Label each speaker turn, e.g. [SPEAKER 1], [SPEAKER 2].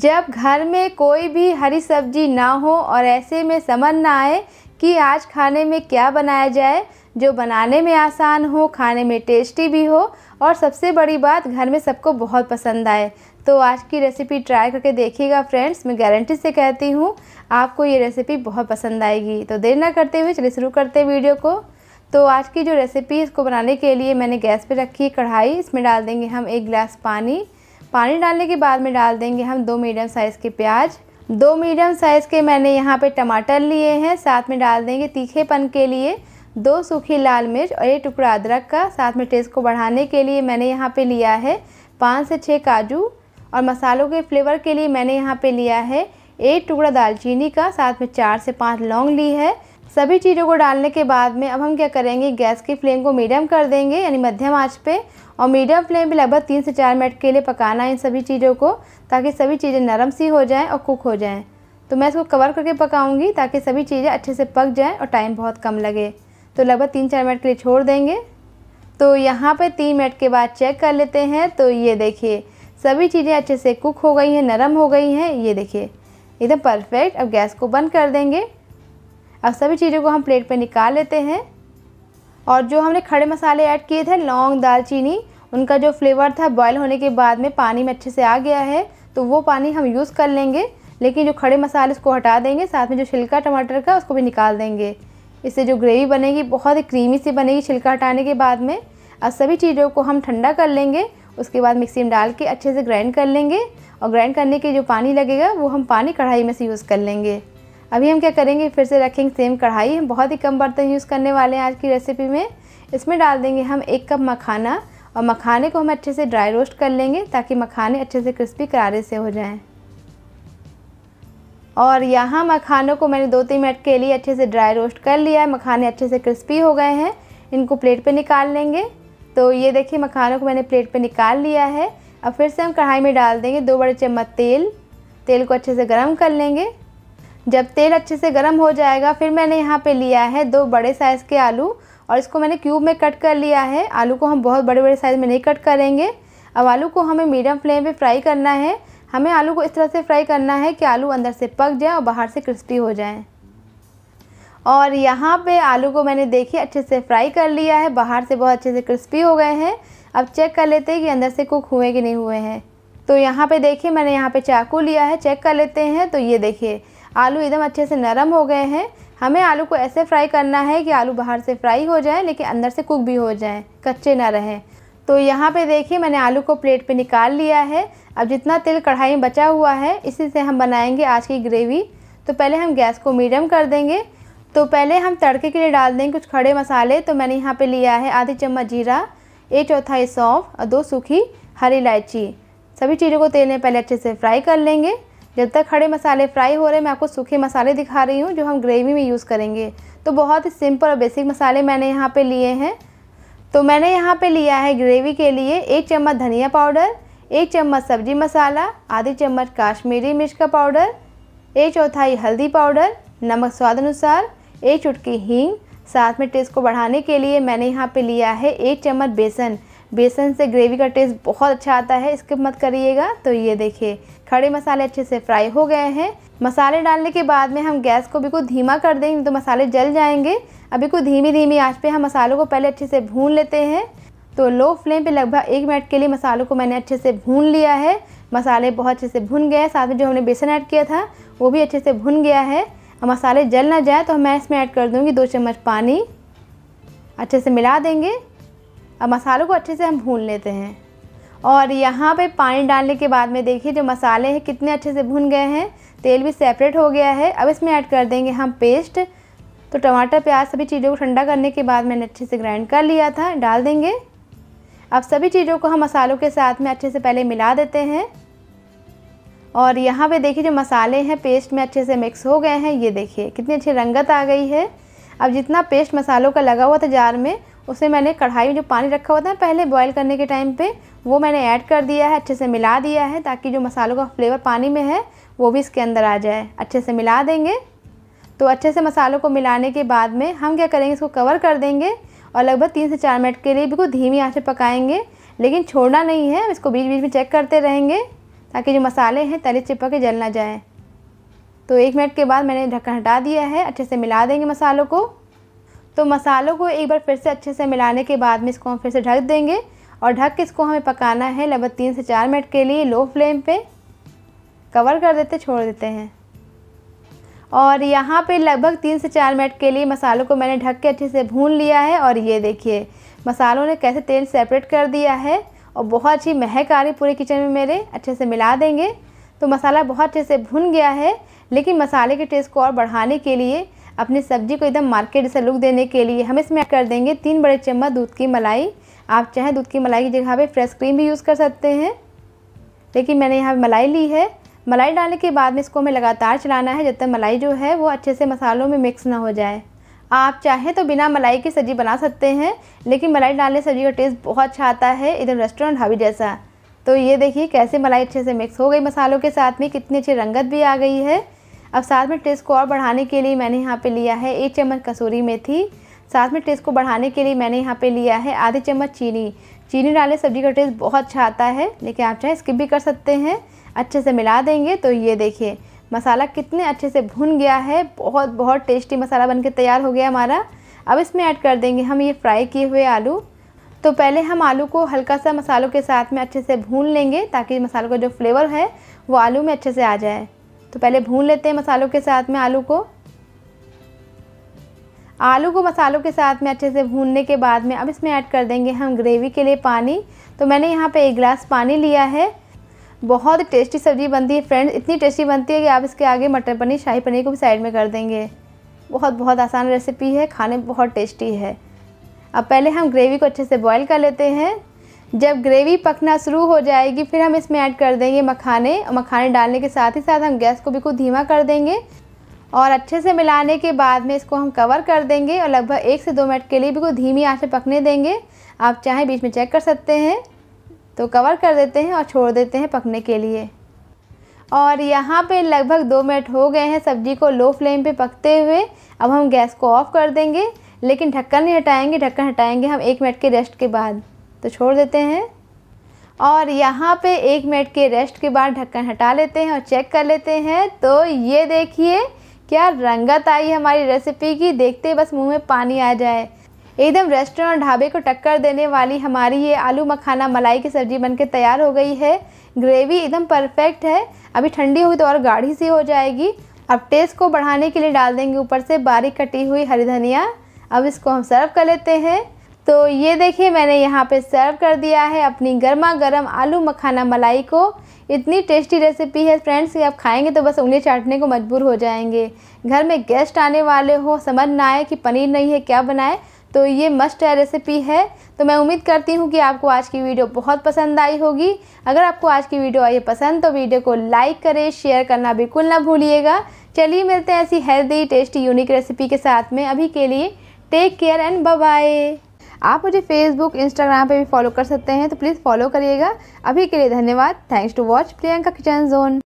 [SPEAKER 1] जब घर में कोई भी हरी सब्जी ना हो और ऐसे में समझ ना आए कि आज खाने में क्या बनाया जाए जो बनाने में आसान हो खाने में टेस्टी भी हो और सबसे बड़ी बात घर में सबको बहुत पसंद आए तो आज की रेसिपी ट्राई करके देखिएगा फ्रेंड्स मैं गारंटी से कहती हूँ आपको ये रेसिपी बहुत पसंद आएगी तो देर ना करते हुए चलिए शुरू करते हैं वीडियो को तो आज की जो रेसिपी इसको बनाने के लिए मैंने गैस पे रखी है कढ़ाई इसमें डाल देंगे हम एक गिलास पानी पानी डालने के बाद में डाल देंगे हम दो मीडियम साइज़ के प्याज दो मीडियम साइज़ के मैंने यहाँ पे टमाटर लिए हैं साथ में डाल देंगे तीखेपन के लिए दो सूखी लाल मिर्च और एक टुकड़ा अदरक का साथ में टेस्ट को बढ़ाने के लिए मैंने यहाँ पे लिया है पाँच से छः काजू और मसालों के फ्लेवर के लिए मैंने यहाँ पे लिया है एक टुकड़ा दालचीनी का साथ में चार से पाँच लौंग ली है सभी चीज़ों को डालने के बाद में अब हम क्या करेंगे गैस की फ्लेम को मीडियम कर देंगे यानी मध्यम आंच पे और मीडियम फ्लेम पर लगभग तीन से चार मिनट के लिए पकाना है इन सभी चीज़ों को ताकि सभी चीज़ें नरम सी हो जाएँ और कुक हो जाएँ तो मैं इसको कवर करके पकाऊँगी ताकि सभी चीज़ें अच्छे से पक जाएँ और टाइम बहुत कम लगे तो लगभग तीन चार मिनट के लिए छोड़ देंगे तो यहाँ पे तीन मिनट के बाद चेक कर लेते हैं तो ये देखिए सभी चीज़ें अच्छे से कुक हो गई हैं नरम हो गई हैं ये देखिए एकदम परफेक्ट अब गैस को बंद कर देंगे अब सभी चीज़ों को हम प्लेट पर निकाल लेते हैं और जो हमने खड़े मसाले ऐड किए थे लौंग दालचीनी उनका जो फ्लेवर था बॉयल होने के बाद में पानी में अच्छे से आ गया है तो वो पानी हम यूज़ कर लेंगे लेकिन जो खड़े मसाले उसको हटा देंगे साथ में जो छिलका टमाटर का उसको भी निकाल देंगे इससे जो ग्रेवी बनेगी बहुत ही क्रीमी सी बनेगी छिलका हटाने के बाद में अब सभी चीज़ों को हम ठंडा कर लेंगे उसके बाद मिक्सी में डाल के अच्छे से ग्राइंड कर लेंगे और ग्राइंड करने के जो पानी लगेगा वो हम पानी कढ़ाई में से यूज़ कर लेंगे अभी हम क्या करेंगे फिर से रखेंगे सेम कढ़ाई हम बहुत ही कम बर्तन यूज़ करने वाले हैं आज की रेसिपी में इसमें डाल देंगे हम एक कप मखाना और मखाने को हम अच्छे से ड्राई रोस्ट कर लेंगे ताकि मखाने अच्छे से क्रिस्पी करारे से हो जाएं और यहाँ मखानों को मैंने दो तीन मिनट के लिए अच्छे से ड्राई रोस्ट कर लिया है मखाने अच्छे से क्रिस्पी हो गए हैं इनको प्लेट पे निकाल लेंगे तो ये देखिए मखानों को मैंने प्लेट पे निकाल लिया है अब फिर से हम कढ़ाई में डाल देंगे दो बड़े चम्मच तेल तेल को अच्छे से गर्म कर लेंगे जब तेल अच्छे से गर्म हो जाएगा फिर मैंने यहाँ पे लिया है दो बड़े साइज़ के आलू और इसको मैंने क्यूब में कट कर लिया है आलू को हम बहुत बड़े बड़े साइज़ में नहीं कट करेंगे अब आलू को हमें मीडियम फ्लेम पर फ्राई करना है हमें आलू को इस तरह से फ्राई करना है कि आलू अंदर से पक जाए और बाहर से क्रिस्पी हो जाए और यहाँ पे आलू को मैंने देखिए अच्छे से फ्राई कर लिया है बाहर से बहुत अच्छे से क्रिस्पी हो गए हैं अब चेक कर लेते हैं कि अंदर से कुक हुए कि नहीं हुए हैं तो यहाँ पे देखिए मैंने यहाँ पे चाकू लिया है चेक कर लेते हैं तो ये देखिए आलू एकदम अच्छे से नरम हो गए हैं हमें आलू को ऐसे फ्राई करना है कि आलू बाहर से फ्राई हो जाए लेकिन अंदर से कुक भी हो जाए कच्चे ना रहें तो यहाँ पे देखिए मैंने आलू को प्लेट पे निकाल लिया है अब जितना तेल कढ़ाई में बचा हुआ है इसी से हम बनाएंगे आज की ग्रेवी तो पहले हम गैस को मीडियम कर देंगे तो पहले हम तड़के के लिए डाल देंगे कुछ खड़े मसाले तो मैंने यहाँ पे लिया है आधी चम्मच जीरा एक चौथाई सौंफ और दो सूखी हरी इलायची सभी चीज़ों को तेल में पहले अच्छे से फ्राई कर लेंगे जब तक खड़े मसाले फ्राई हो रहे हैं मैं आपको सूखे मसाले दिखा रही हूँ जो हम ग्रेवी में यूज़ करेंगे तो बहुत ही सिंपल और बेसिक मसाले मैंने यहाँ पे लिए हैं तो मैंने यहाँ पे लिया है ग्रेवी के लिए एक चम्मच धनिया पाउडर एक चम्मच सब्जी मसाला आधी चम्मच काश्मीरी मिर्च का पाउडर एक चौथाई हल्दी पाउडर नमक स्वाद अनुसार एक चुटकी हींग साथ में टेस्ट को बढ़ाने के लिए मैंने यहाँ पर लिया है एक चम्मच बेसन बेसन से ग्रेवी का टेस्ट बहुत अच्छा आता है इसके मत करिएगा तो ये देखिए खड़े मसाले अच्छे से फ्राई हो गए हैं मसाले डालने के बाद में हम गैस को बिल्कुल धीमा कर देंगे तो मसाले जल जाएंगे अभी को धीमी धीमी आँच पे हम मसालों को पहले अच्छे से भून लेते हैं तो लो फ्लेम पे लगभग एक मिनट के लिए मसालों को मैंने अच्छे से भून लिया है मसाले बहुत अच्छे से भून गए साथ में जो हमने बेसन ऐड किया था वो भी अच्छे से भून गया है और मसाले जल ना जाए तो मैं इसमें ऐड कर दूँगी दो चम्मच पानी अच्छे से मिला देंगे अब मसालों को अच्छे से हम भून लेते हैं और यहाँ पे पानी डालने के बाद में देखिए जो मसाले हैं कितने अच्छे से भुन गए हैं तेल भी सेपरेट हो गया है अब इसमें ऐड कर देंगे हम पेस्ट तो टमाटर प्याज सभी चीज़ों को ठंडा करने के बाद मैंने अच्छे से ग्राइंड कर लिया था डाल देंगे अब सभी चीज़ों को हम मसालों के साथ में अच्छे से पहले मिला देते हैं और यहाँ पे देखिए जो मसाले हैं पेस्ट में अच्छे से मिक्स हो गए हैं ये देखिए कितनी अच्छी रंगत आ गई है अब जितना पेस्ट मसालों का लगा हुआ था जार में उसे मैंने कढ़ाई में जो पानी रखा हुआ था पहले बॉयल करने के टाइम पे वो मैंने ऐड कर दिया है अच्छे से मिला दिया है ताकि जो मसालों का फ्लेवर पानी में है वो भी इसके अंदर आ जाए अच्छे से मिला देंगे तो अच्छे से मसालों को मिलाने के बाद में हम क्या करेंगे इसको कवर कर देंगे और लगभग तीन से चार मिनट के लिए बिल्कुल धीमी आँच पर पकाएँगे लेकिन छोड़ना नहीं है इसको बीच बीच में चेक करते रहेंगे ताकि जो मसाले हैं तले चिपक के जल ना जाए तो एक मिनट के बाद मैंने ढक्कन हटा दिया है अच्छे से मिला देंगे मसालों को तो मसालों को एक बार फिर से अच्छे से मिलाने के बाद में इसको हम फिर से ढक देंगे और ढक के इसको हमें पकाना है लगभग तीन से चार मिनट के लिए लो फ्लेम पे कवर कर देते छोड़ देते हैं और यहाँ पे लगभग तीन से चार मिनट के लिए मसालों को मैंने ढक के अच्छे से भून लिया है और ये देखिए मसालों ने कैसे तेल सेपरेट कर दिया है और बहुत अच्छी महक आ रही पूरे किचन में मेरे अच्छे से मिला देंगे तो मसाला बहुत अच्छे से भुन गया है लेकिन मसाले के टेस्ट को और बढ़ाने के लिए अपनी सब्जी को एकदम मार्केट से लुक देने के लिए हम इसमें कर देंगे तीन बड़े चम्मच दूध की मलाई आप चाहे दूध की मलाई की जगह पे फ्रेश क्रीम भी यूज़ कर सकते हैं लेकिन मैंने यहाँ मलाई ली है मलाई डालने के बाद में इसको हमें लगातार चलाना है जब तक मलाई जो है वो अच्छे से मसालों में मिक्स ना हो जाए आप चाहें तो बिना मलाई की सब्ज़ी बना सकते हैं लेकिन मलाई डालने सब्ज़ी का टेस्ट बहुत अच्छा आता है एकदम रेस्टोरेंट हावी जैसा तो ये देखिए कैसे मलाई अच्छे से मिक्स हो गई मसालों के साथ में कितनी अच्छी रंगत भी आ गई है अब साथ में टेस्ट को और बढ़ाने के लिए मैंने यहाँ पे लिया है एक चम्मच कसूरी मेथी साथ में टेस्ट को बढ़ाने के लिए मैंने यहाँ पे लिया है आधे चम्मच चीनी चीनी डाले सब्जी का टेस्ट बहुत अच्छा आता है लेकिन आप चाहे स्किप भी कर सकते हैं अच्छे से मिला देंगे तो ये देखिए मसाला कितने अच्छे से भुन गया है बहुत बहुत टेस्टी मसाला बन तैयार हो गया हमारा अब इसमें ऐड कर देंगे हम ये फ्राई किए हुए आलू तो पहले हम आलू को हल्का सा मसालों के साथ में अच्छे से भून लेंगे ताकि मसालों का जो फ्लेवर है वो आलू में अच्छे से आ जाए तो पहले भून लेते हैं मसालों के साथ में आलू को आलू को मसालों के साथ में अच्छे से भूनने के बाद में अब इसमें ऐड कर देंगे हम ग्रेवी के लिए पानी तो मैंने यहाँ पे एक गिलास पानी लिया है बहुत टेस्टी सब्ज़ी बनती है फ्रेंड्स इतनी टेस्टी बनती है कि आप इसके आगे मटर पनीर शाही पनीर को भी साइड में कर देंगे बहुत बहुत आसान रेसिपी है खाने में बहुत टेस्टी है अब पहले हम ग्रेवी को अच्छे से बॉयल कर लेते हैं जब ग्रेवी पकना शुरू हो जाएगी फिर हम इसमें ऐड कर देंगे मखाने मखाने डालने के साथ ही साथ हम गैस को बिल्कुल धीमा कर देंगे और अच्छे से मिलाने के बाद में इसको हम कवर कर देंगे और लगभग एक से दो मिनट के लिए बिल्कुल धीमी आंच पर पकने देंगे आप चाहें बीच में चेक कर सकते हैं तो कवर कर देते हैं और छोड़ देते हैं पकने के लिए और यहाँ पे लगभग दो मिनट हो गए हैं सब्जी को लो फ्लेम पे पकते हुए अब हम गैस को ऑफ़ कर देंगे लेकिन ढक्कन नहीं हटाएंगे ढक्कन हटाएंगे हम एक मिनट के रेस्ट के बाद तो छोड़ देते हैं और यहाँ पे एक मिनट के रेस्ट के बाद ढक्कन हटा लेते हैं और चेक कर लेते हैं तो ये देखिए क्या रंगत आई हमारी रेसिपी की देखते ही बस मुंह में पानी आ जाए एकदम रेस्टोरेंट ढाबे को टक्कर देने वाली हमारी ये आलू मखाना मलाई की सब्ज़ी बनके तैयार हो गई है ग्रेवी एकदम परफेक्ट है अभी ठंडी हुई तो और गाढ़ी सी हो जाएगी अब टेस्ट को बढ़ाने के लिए डाल देंगे ऊपर से बारीक कटी हुई हरी धनिया अब इसको हम सर्व कर लेते हैं तो ये देखिए मैंने यहाँ पे सर्व कर दिया है अपनी गर्मा गर्म आलू मखाना मलाई को इतनी टेस्टी रेसिपी है फ्रेंड्स कि आप खाएंगे तो बस उंगली चाटने को मजबूर हो जाएंगे घर में गेस्ट आने वाले हो समझ ना आए कि पनीर नहीं है क्या बनाए तो ये मस्ट है रेसिपी है तो मैं उम्मीद करती हूँ कि आपको आज की वीडियो बहुत पसंद आई होगी अगर आपको आज की वीडियो आई पसंद तो वीडियो को लाइक करें शेयर करना बिल्कुल ना भूलिएगा चलिए मिलते हैं ऐसी हेल्दी टेस्टी यूनिक रेसिपी के साथ में अभी के लिए टेक केयर एंड बाय आप मुझे फेसबुक इंस्टाग्राम पर भी फॉलो कर सकते हैं तो प्लीज़ फॉलो करिएगा अभी के लिए धन्यवाद thanks to watch Priyanka kitchen zone